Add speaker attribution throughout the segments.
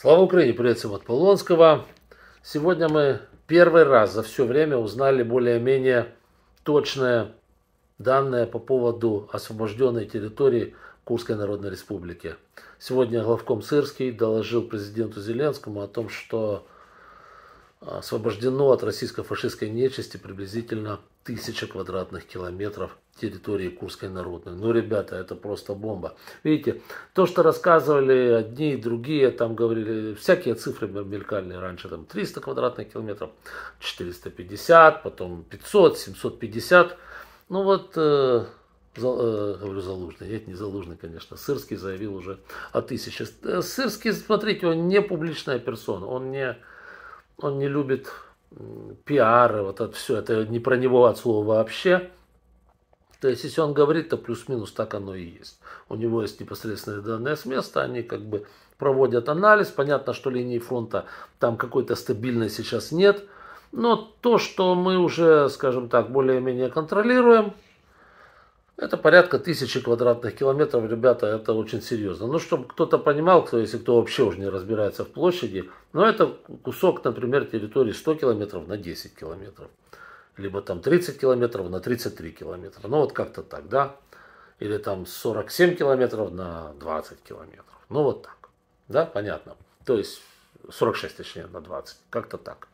Speaker 1: Слава Украине, приветствуем от Полонского. Сегодня мы первый раз за все время узнали более-менее точные данные по поводу освобожденной территории Курской Народной Республики. Сегодня главком Сырский доложил президенту Зеленскому о том, что а, освобождено от российско-фашистской нечисти приблизительно тысяча квадратных километров территории Курской народной. Ну, ребята, это просто бомба. Видите, то, что рассказывали одни и другие, там говорили, всякие цифры мелькали раньше, там 300 квадратных километров, 450, потом 500, 750. Ну вот, э, зал, э, говорю, Залужный, нет, не Залужный, конечно, Сырский заявил уже о тысяче. Э, Сырский, смотрите, он не публичная персона, он не, он не любит пиар, вот это все, это не про него от слова вообще. То есть, если он говорит, то плюс-минус так оно и есть. У него есть непосредственные данные с места, они как бы проводят анализ. Понятно, что линии фронта там какой-то стабильной сейчас нет. Но то, что мы уже, скажем так, более-менее контролируем – это порядка тысячи квадратных километров, ребята, это очень серьезно. Ну, чтобы кто-то понимал, кто, если кто вообще уже не разбирается в площади, но ну, это кусок, например, территории 100 километров на 10 километров. Либо там 30 километров на 33 километра. Ну, вот как-то так, да? Или там 47 километров на 20 километров. Ну, вот так. Да, понятно. То есть 46, точнее, на 20. Как-то так.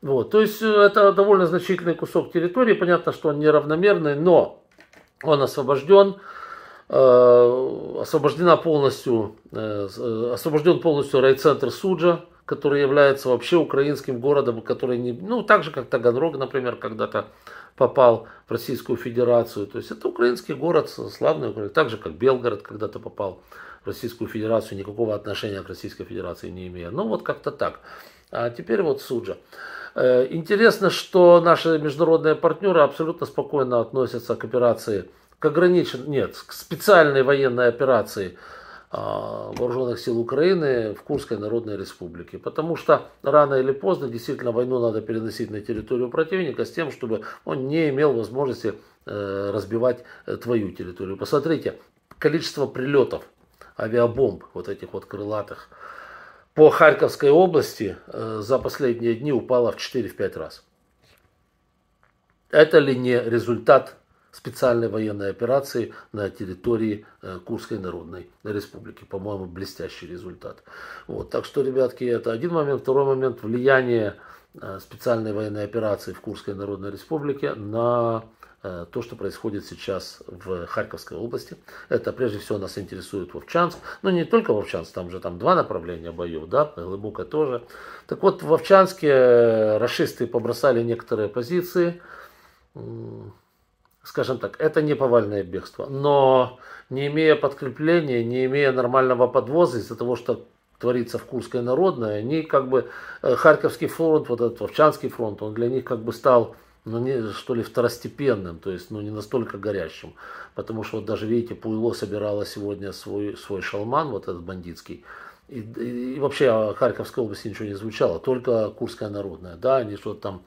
Speaker 1: Вот, то есть э, это довольно значительный кусок территории. Понятно, что он неравномерный, но он освобожден, э, освобождена полностью, э, э, освобожден полностью райцентр Суджа, который является вообще украинским городом, который не, ну, так же, как Таганрог, например, когда-то попал в Российскую Федерацию. То есть это украинский город, славный город, так же, как Белгород когда-то попал Российскую Федерацию, никакого отношения к Российской Федерации не имея. Ну вот как-то так. А теперь вот Суджа. Э, интересно, что наши международные партнеры абсолютно спокойно относятся к операции, к ограничен, нет, к специальной военной операции а, вооруженных сил Украины в Курской Народной Республике. Потому что рано или поздно действительно войну надо переносить на территорию противника с тем, чтобы он не имел возможности э, разбивать э, твою территорию. Посмотрите, количество прилетов авиабомб, вот этих вот крылатых, по Харьковской области э, за последние дни упало в 4-5 раз. Это ли не результат специальной военной операции на территории э, Курской Народной Республики. По-моему, блестящий результат. Вот. Так что, ребятки, это один момент. Второй момент – влияние э, специальной военной операции в Курской Народной Республике на Э, то, что происходит сейчас в Харьковской области. Это прежде всего нас интересует Вовчанск, но ну, не только Вовчанск, там же там два направления боев, да, глубоко тоже. Так вот, в Вовчанске э, расисты побросали некоторые позиции, скажем так, это не повальное бегство, но не имея подкрепления, не имея нормального подвоза из-за того, что творится в Курской народной, они как бы, э, Харьковский фронт, вот этот Вовчанский фронт, он для них как бы стал ну, не, что ли, второстепенным, то есть, ну, не настолько горящим. Потому что, вот даже, видите, Пуйло собирала сегодня свой, свой шалман, вот этот бандитский, и, и, и вообще о а Харьковской области ничего не звучало, только Курская народная, да, они что-то там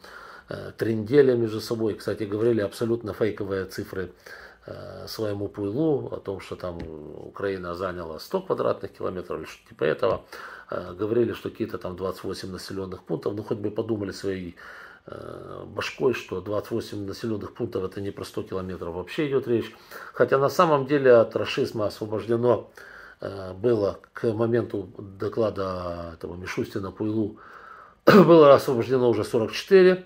Speaker 1: э, трендели между собой, кстати, говорили абсолютно фейковые цифры э, своему Пуйлу о том, что там Украина заняла 100 квадратных километров или что-то типа этого, э, говорили, что какие-то там 28 населенных пунктов, ну хоть бы подумали свои Э, башкой, что 28 населенных пунктов это не про 100 километров вообще идет речь. Хотя на самом деле от расизма освобождено э, было к моменту доклада этого Мишустина Пуйлу было освобождено уже 44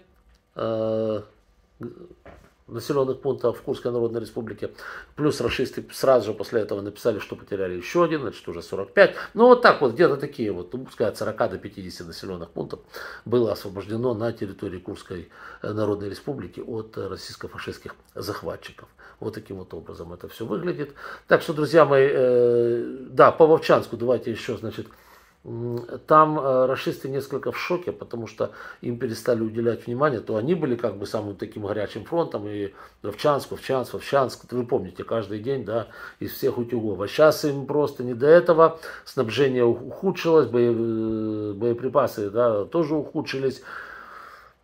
Speaker 1: населенных пунктов в Курской Народной Республике. Плюс расисты сразу же после этого написали, что потеряли еще один, значит уже 45. Ну вот так вот, где-то такие вот, ну, пускай от 40 до 50 населенных пунктов было освобождено на территории Курской э, Народной Республики от э, российско-фашистских захватчиков. Вот таким вот образом это все выглядит. Так что, друзья мои, э, да, по Вовчанску давайте еще, значит, там э, расисты несколько в шоке, потому что им перестали уделять внимание, то они были как бы самым таким горячим фронтом, и Ровчанск, Вовчанск, Вовчанск, это вы помните, каждый день, да, из всех утюгов. А сейчас им просто не до этого, снабжение ухудшилось, э, боеприпасы, да, тоже ухудшились,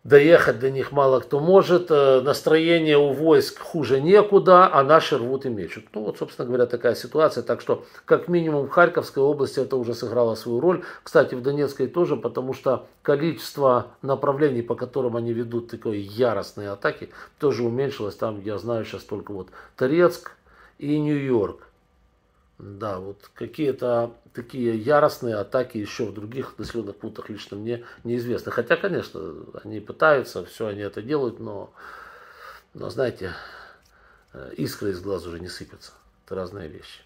Speaker 1: Доехать до них мало кто может, э, настроение у войск хуже некуда, а наши рвут и мечут. Ну вот, собственно говоря, такая ситуация. Так что, как минимум, в Харьковской области это уже сыграло свою роль. Кстати, в Донецкой тоже, потому что количество направлений, по которым они ведут такой яростные атаки, тоже уменьшилось. Там, я знаю, сейчас только вот Торецк и Нью-Йорк. Да, вот какие-то такие яростные атаки еще в других населенных пунктах лично мне неизвестны. Хотя, конечно, они пытаются, все они это делают, но, но знаете, э, искры из глаз уже не сыпятся. Это разные вещи.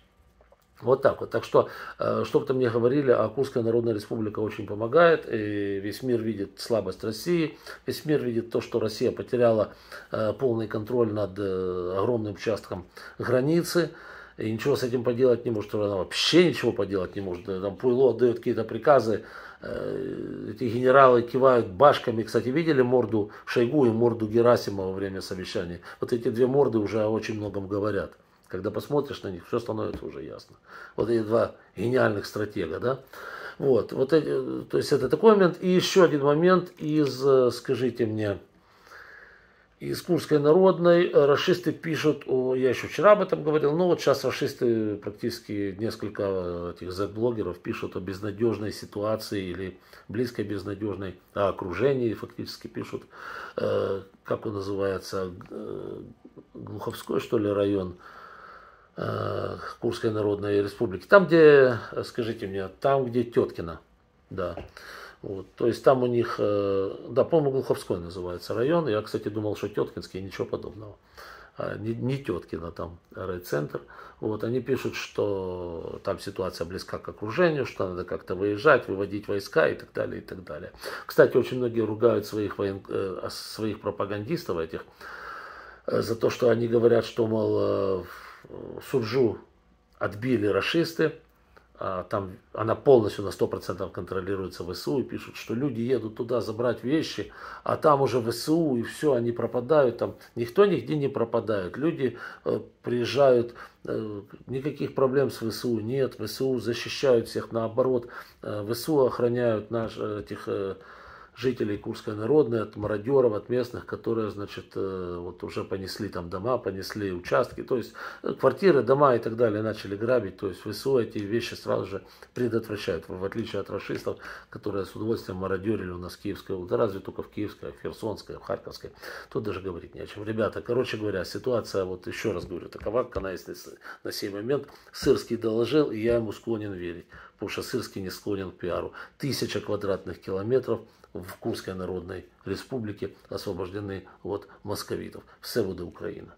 Speaker 1: Вот так вот. Так что, э, что бы там ни говорили, а Курская Народная Республика очень помогает. И весь мир видит слабость России. Весь мир видит то, что Россия потеряла э, полный контроль над огромным участком границы и ничего с этим поделать не может, она вообще ничего поделать не может. Там Пуйло отдает какие-то приказы, э, эти генералы кивают башками. Кстати, видели морду Шойгу и морду Герасима во время совещания? Вот эти две морды уже о очень многом говорят. Когда посмотришь на них, все становится уже ясно. Вот эти два гениальных стратега, да? Вот, вот эти, то есть это такой момент. И еще один момент из, э, скажите мне, из Курской народной э, расисты пишут, о, я еще вчера об этом говорил, но ну вот сейчас расисты практически несколько э, этих Z-блогеров пишут о безнадежной ситуации или близкой безнадежной о окружении, фактически пишут, э, как он называется, э, Глуховской что ли район э, Курской народной республики, там где, э, скажите мне, там где Теткина, да. Вот, то есть там у них, э, да, по-моему, Глуховской называется район. Я, кстати, думал, что Теткинский, ничего подобного. А, не, не Теткина там райцентр. Вот, они пишут, что там ситуация близка к окружению, что надо как-то выезжать, выводить войска и так далее, и так далее. Кстати, очень многие ругают своих, воен... Э, своих пропагандистов этих э, за то, что они говорят, что, мол, Суржу отбили расисты, а, там она полностью на 100% контролируется ВСУ и пишут, что люди едут туда забрать вещи, а там уже ВСУ и все, они пропадают там. Никто нигде не пропадает. Люди э, приезжают, э, никаких проблем с ВСУ нет, ВСУ защищают всех, наоборот, э, ВСУ охраняют наш, э, этих э, жителей Курской народной, от мародеров, от местных, которые, значит, э, вот уже понесли там дома, понесли участки, то есть э, квартиры, дома и так далее начали грабить, то есть ВСУ эти вещи сразу же предотвращают, в отличие от расистов, которые с удовольствием мародерили у нас Киевская, да разве только в Киевской, а в Херсонской, а в Харьковской, тут даже говорить не о чем. Ребята, короче говоря, ситуация, вот еще раз говорю, такова, она есть на сей момент, Сырский доложил, и я ему склонен верить, потому что Сырский не склонен к пиару. Тысяча квадратных километров в Курской Народной Республике освобождены от московитов. Все буде Украина.